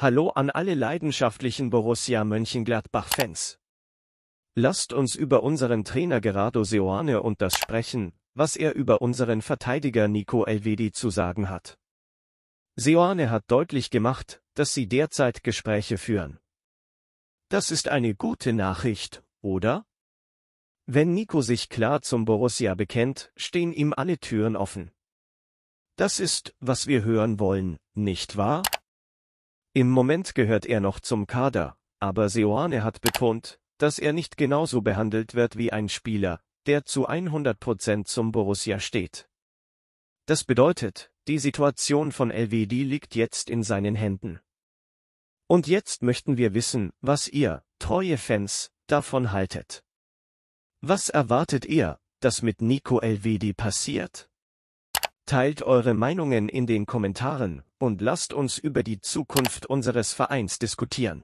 Hallo an alle leidenschaftlichen Borussia Mönchengladbach-Fans. Lasst uns über unseren Trainer Gerardo Seoane und das sprechen, was er über unseren Verteidiger Nico Elvedi zu sagen hat. Seoane hat deutlich gemacht, dass sie derzeit Gespräche führen. Das ist eine gute Nachricht, oder? Wenn Nico sich klar zum Borussia bekennt, stehen ihm alle Türen offen. Das ist, was wir hören wollen, nicht wahr? Im Moment gehört er noch zum Kader, aber Seoane hat betont, dass er nicht genauso behandelt wird wie ein Spieler, der zu 100% zum Borussia steht. Das bedeutet, die Situation von LVD liegt jetzt in seinen Händen. Und jetzt möchten wir wissen, was ihr, treue Fans, davon haltet. Was erwartet ihr, dass mit Nico LVD passiert? Teilt eure Meinungen in den Kommentaren und lasst uns über die Zukunft unseres Vereins diskutieren.